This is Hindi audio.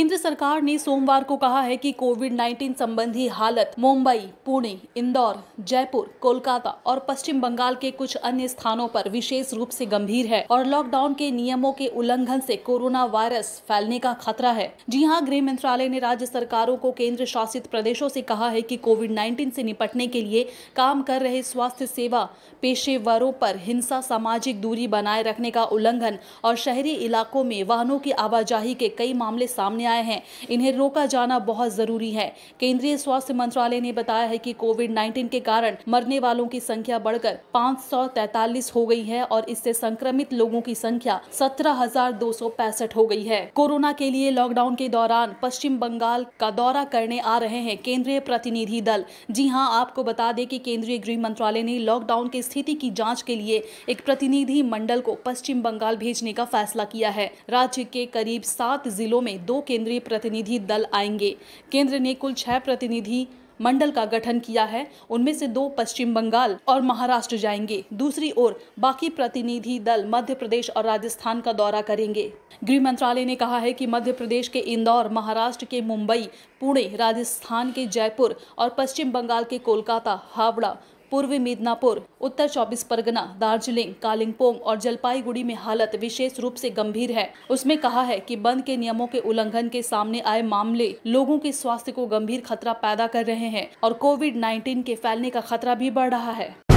केंद्र सरकार ने सोमवार को कहा है कि कोविड 19 संबंधी हालत मुंबई पुणे इंदौर जयपुर कोलकाता और पश्चिम बंगाल के कुछ अन्य स्थानों पर विशेष रूप से गंभीर है और लॉकडाउन के नियमों के उल्लंघन से कोरोना वायरस फैलने का खतरा है जी हाँ गृह मंत्रालय ने राज्य सरकारों को केंद्र शासित प्रदेशों से कहा है कि कोविड 19 से निपटने के लिए काम कर रहे स्वास्थ्य सेवा पेशेवरों पर हिंसा सामाजिक दूरी बनाए रखने का उल्लंघन और शहरी इलाकों में वाहनों की आवाजाही के कई मामले सामने आए हैं इन्हें रोका जाना बहुत जरूरी है केंद्रीय स्वास्थ्य मंत्रालय ने बताया है कि कोविड 19 के कारण मरने वालों की संख्या बढ़कर 543 हो गई है और इससे संक्रमित लोगों की संख्या सत्रह हो गई है कोरोना के लिए लॉकडाउन के दौरान पश्चिम बंगाल का दौरा करने आ रहे हैं केंद्रीय प्रतिनिधि दल जी हाँ आपको बता दें कि केंद्रीय गृह मंत्रालय ने लॉकडाउन की स्थिति की जाँच के लिए एक प्रतिनिधि मंडल को पश्चिम बंगाल भेजने का फैसला किया है राज्य के करीब सात जिलों में दो केंद्र केंद्रीय प्रतिनिधि दल आएंगे केंद्र ने कुल छह प्रतिनिधि मंडल का गठन किया है उनमें से दो पश्चिम बंगाल और महाराष्ट्र जाएंगे दूसरी ओर बाकी प्रतिनिधि दल मध्य प्रदेश और राजस्थान का दौरा करेंगे गृह मंत्रालय ने कहा है कि मध्य प्रदेश के इंदौर महाराष्ट्र के मुंबई पुणे राजस्थान के जयपुर और पश्चिम बंगाल के कोलकाता हावड़ा पूर्वी मिदनापुर उत्तर चौबीस परगना दार्जिलिंग कालिम्पोंग और जलपाईगुड़ी में हालत विशेष रूप से गंभीर है उसमें कहा है कि बंद के नियमों के उल्लंघन के सामने आए मामले लोगों के स्वास्थ्य को गंभीर खतरा पैदा कर रहे हैं और कोविड 19 के फैलने का खतरा भी बढ़ रहा है